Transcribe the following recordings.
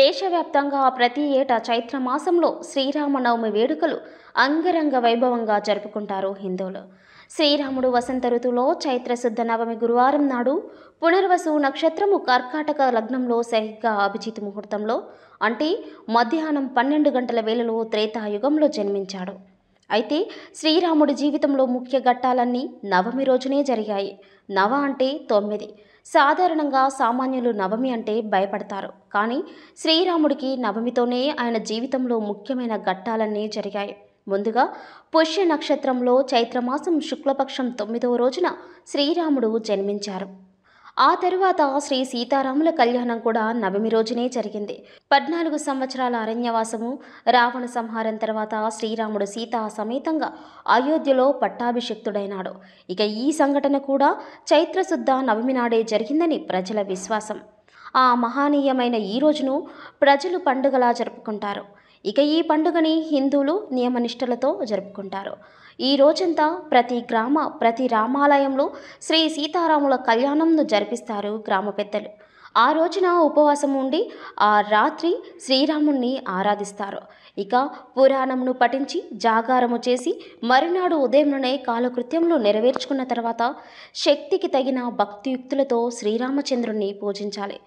దేశవ్యాప్తంగా ప్రతి ఏటా చైత్ర మాసంలో శ్రీరామనవమి వేడుకలు అంగరంగ వైభవంగా జరుపుకుంటారు హిందువులు శ్రీరాముడు వసంత ఋతువులో చైత్రశుద్ధ నవమి గురువారం నాడు పునర్వసు నక్షత్రము కర్కాటక లగ్నంలో సరిగ్గా అభిజిత్ ముహూర్తంలో అంటే మధ్యాహ్నం పన్నెండు గంటల వేళలో త్రేతాయుగంలో జన్మించాడు అయితే శ్రీరాముడి జీవితంలో ముఖ్య ఘట్టాలన్నీ నవమి రోజునే జరిగాయి నవ అంటే తొమ్మిది సాధారణంగా సామాన్యులు నవమి అంటే భయపడతారు కానీ శ్రీరాముడికి నవమితోనే ఆయన జీవితంలో ముఖ్యమైన ఘట్టాలన్నీ జరిగాయి ముందుగా పుష్య నక్షత్రంలో చైత్రమాసం శుక్లపక్షం తొమ్మిదవ రోజున శ్రీరాముడు జన్మించారు ఆ తరువాత శ్రీ సీతారాముల కళ్యాణం కూడా నవమి రోజునే జరిగింది పద్నాలుగు సంవత్సరాల అరణ్యవాసము రావణ సంహారం తర్వాత శ్రీరాముడు సీత సమేతంగా అయోధ్యలో పట్టాభిషిక్తుడైనాడు ఇక ఈ సంఘటన కూడా చైత్రశుద్ధ నవమి నాడే జరిగిందని ప్రజల విశ్వాసం ఆ మహానీయమైన ఈ రోజును ప్రజలు పండుగలా జరుపుకుంటారు ఇక ఈ పండుగని హిందువులు నియమనిష్టలతో జరుపుకుంటారు ఈ రోజంతా ప్రతి గ్రామ ప్రతి రామాలయంలో శ్రీ సీతారాముల కళ్యాణంను జరిపిస్తారు గ్రామ పెద్దలు ఆ రోజున ఉపవాసం ఉండి ఆ రాత్రి శ్రీరాముణ్ణి ఆరాధిస్తారు ఇక పురాణంను పఠించి జాగారము చేసి మరునాడు ఉదయంలోనే కాలకృత్యంలో నెరవేర్చుకున్న తర్వాత శక్తికి తగిన భక్తియుక్తులతో శ్రీరామచంద్రుణ్ణి పూజించాలి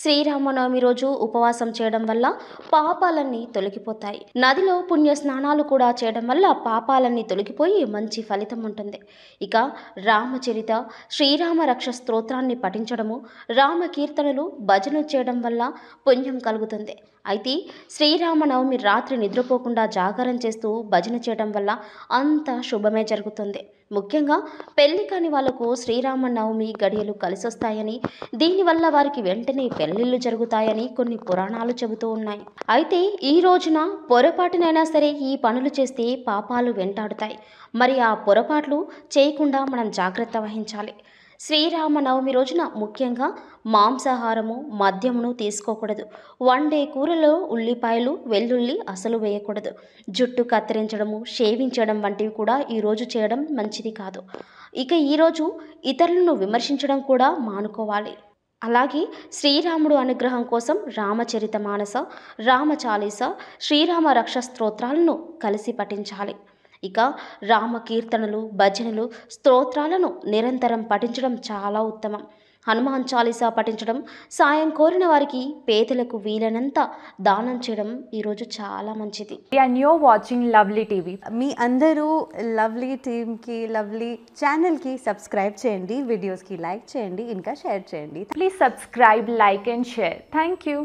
శ్రీరామనవమి రోజు ఉపవాసం చేయడం వల్ల పాపాలన్నీ తొలగిపోతాయి నదిలో పుణ్య స్నానాలు కూడా చేయడం వల్ల పాపాలన్నీ తొలగిపోయి మంచి ఫలితం ఉంటుంది ఇక రామచరిత శ్రీరామ రక్ష స్తోత్రాన్ని పఠించడము రామ కీర్తన రోజులు భజనలు చేయడం వల్ల పుణ్యం కలుగుతుంది అయితే శ్రీరామనవమి రాత్రి నిద్రపోకుండా జాగారం చేస్తూ భజన చేయడం వల్ల అంత శుభమే జరుగుతుంది ముఖ్యంగా పెళ్లి కాని వాళ్లకు శ్రీరామనవమి గడియలు కలిసొస్తాయని దీనివల్ల వారికి వెంటనే పెళ్లిళ్ళు జరుగుతాయని కొన్ని పురాణాలు చెబుతూ ఉన్నాయి అయితే ఈ రోజున పొరపాటునైనా సరే ఈ పనులు చేస్తే పాపాలు వెంటాడుతాయి మరి ఆ పొరపాట్లు చేయకుండా మనం జాగ్రత్త వహించాలి శ్రీరామనవమి రోజున ముఖ్యంగా మాంసాహారము మద్యమును తీసుకోకూడదు వండే కూరలో ఉల్లిపాయలు వెల్లుల్లి అసలు వేయకూడదు జుట్టు కత్తిరించడము షేవించడం వంటివి కూడా ఈరోజు చేయడం మంచిది కాదు ఇక ఈరోజు ఇతరులను విమర్శించడం కూడా మానుకోవాలి అలాగే శ్రీరాముడు అనుగ్రహం కోసం రామచరిత మానస రామ చాలీస శ్రీరామ రక్ష స్తోత్రాలను కలిసి పఠించాలి ఇక రామకీర్తనలు భజనలు స్తోత్రాలను నిరంతరం పఠించడం చాలా ఉత్తమం హనుమాన్ చాలీసా పఠించడం సాయం కోరిన వారికి పేదలకు వీలైనంత దానం చేయడం ఈరోజు చాలా మంచిది అండ్ యో వాచింగ్ లవ్లీ టీవీ మీ అందరూ లవ్లీ టీమ్కి లవ్లీ ఛానల్కి సబ్స్క్రైబ్ చేయండి వీడియోస్కి లైక్ చేయండి ఇంకా షేర్ చేయండి please subscribe like and share thank you